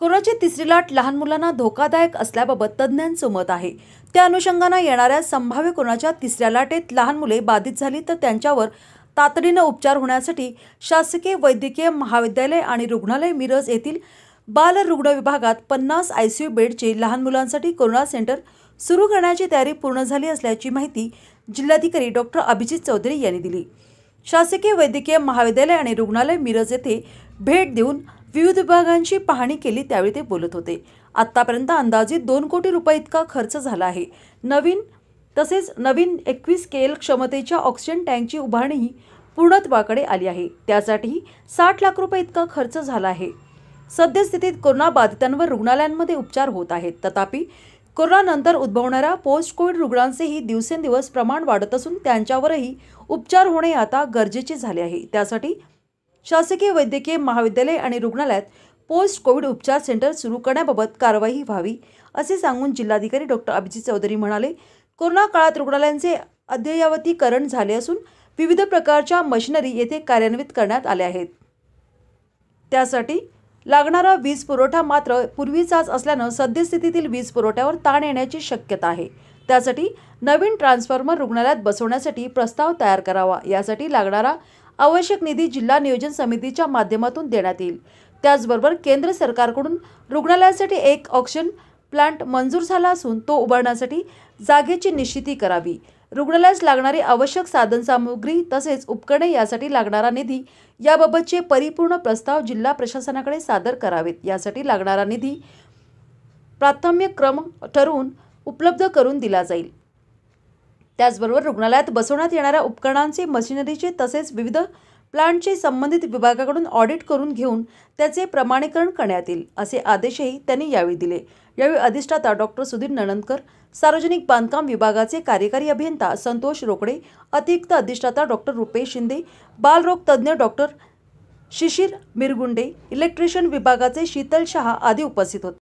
कोरोनाची तिसरी लाट लहान मुलांना धोकादायक असल्याबाबत तज्ज्ञांचं मत आहे त्या अनुषंगानं येणाऱ्या संभाव्य कोरोनाच्या तिसऱ्या लाटेत लहान मुले बाधित झाली तर त्यांच्यावर तातडीनं उपचार होण्यासाठी शासकीय वैद्यकीय महाविद्यालय आणि रुग्णालय मिरज येथील बाल रुग्ण विभागात पन्नास आय सी यू बेडचे लहान मुलांसाठी कोरोना सेंटर सुरू करण्याची तयारी पूर्ण झाली असल्याची माहिती जिल्हाधिकारी डॉक्टर अभिजित चौधरी यांनी दिली शासकीय वैद्यकीय महाविद्यालय आणि रुग्णालय मिरज येथे भेट देऊन विविध विभागांची पाहणी केली त्यावेळी ते बोलत होते आत्तापर्यंत अंदाजित दोन कोटी रुपये इतका खर्च झाला आहे नवीन तसेच नवीन एकवीस केल क्षमतेच्या ऑक्सिजन टँकची उभारणी पूर्णत्वाकडे आली आहे त्यासाठी साठ लाख रुपये इतका खर्च झाला आहे सद्यस्थितीत कोरोना बाधितांवर रुग्णालयांमध्ये उपचार होत आहेत तथापि कोरोनानंतर उद्भवणाऱ्या पोस्ट कोविड रुग्णांचेही दिवसेंदिवस प्रमाण वाढत असून त्यांच्यावरही उपचार होणे आता गरजेचे झाले आहे त्यासाठी शासकीय वैद्यकीय महाविद्यालय आणि रुग्णालयात पोस्ट कोविड उपचार सेंटर सुरू करण्याबाबत कारवाई व्हावी असे सांगून जिल्हाधिकारी डॉक्टर अभिजित चौधरी म्हणाले कोरोना काळात रुग्णालयांचे अद्ययावतीकरण झाले असून विविध प्रकारच्या मशिनरी येथे कार्यान्वित करण्यात आल्या आहेत त्यासाठी लागणारा वीज पुरवठा मात्र पूर्वीचाच असल्यानं सद्यस्थितीतील वीज पुरवठ्यावर ताण येण्याची शक्यता आहे त्यासाठी नवीन ट्रान्सफॉर्मर रुग्णालयात बसवण्यासाठी प्रस्ताव तयार करावा यासाठी लागणारा आवश्यक निधी जिल्हा नियोजन समितीच्या माध्यमातून देण्यात येईल त्याचबरोबर केंद्र सरकारकडून रुग्णालयासाठी एक ऑक्सिजन प्लांट मंजूर झाला असून तो उभारण्यासाठी जागेची निश्चिती करावी रुग्णालयास लागणारी आवश्यक साधनसामुग्री तसेच उपकरणे यासाठी लागणारा निधी याबाबतचे परिपूर्ण प्रस्ताव जिल्हा प्रशासनाकडे सादर करावेत यासाठी लागणारा निधी प्राथम्य क्रम ठरवून उपलब्ध करून दिला जाईल त्याचबरोबर रुग्णालयात बसवण्यात येणाऱ्या उपकरणांचे मशिनरीचे तसेच विविध प्लांटचे संबंधित विभागाकडून ऑडिट करून घेऊन त्याचे प्रमाणीकरण करण्यात येईल असे आदेशही त्यांनी यावेळी दिले यावेळी अधिष्ठाता डॉक्टर सुधीर नणंदकर सार्वजनिक बांधकाम विभागाचे कार्यकारी अभियंता संतोष रोकडे अतिरिक्त अधिष्ठाता डॉक्टर रुपेश शिंदे बालरोग तज्ज्ञ डॉक्टर शिशिर मिरगुंडे इलेक्ट्रिशियन विभागाचे शीतल शहा आदी उपस्थित होते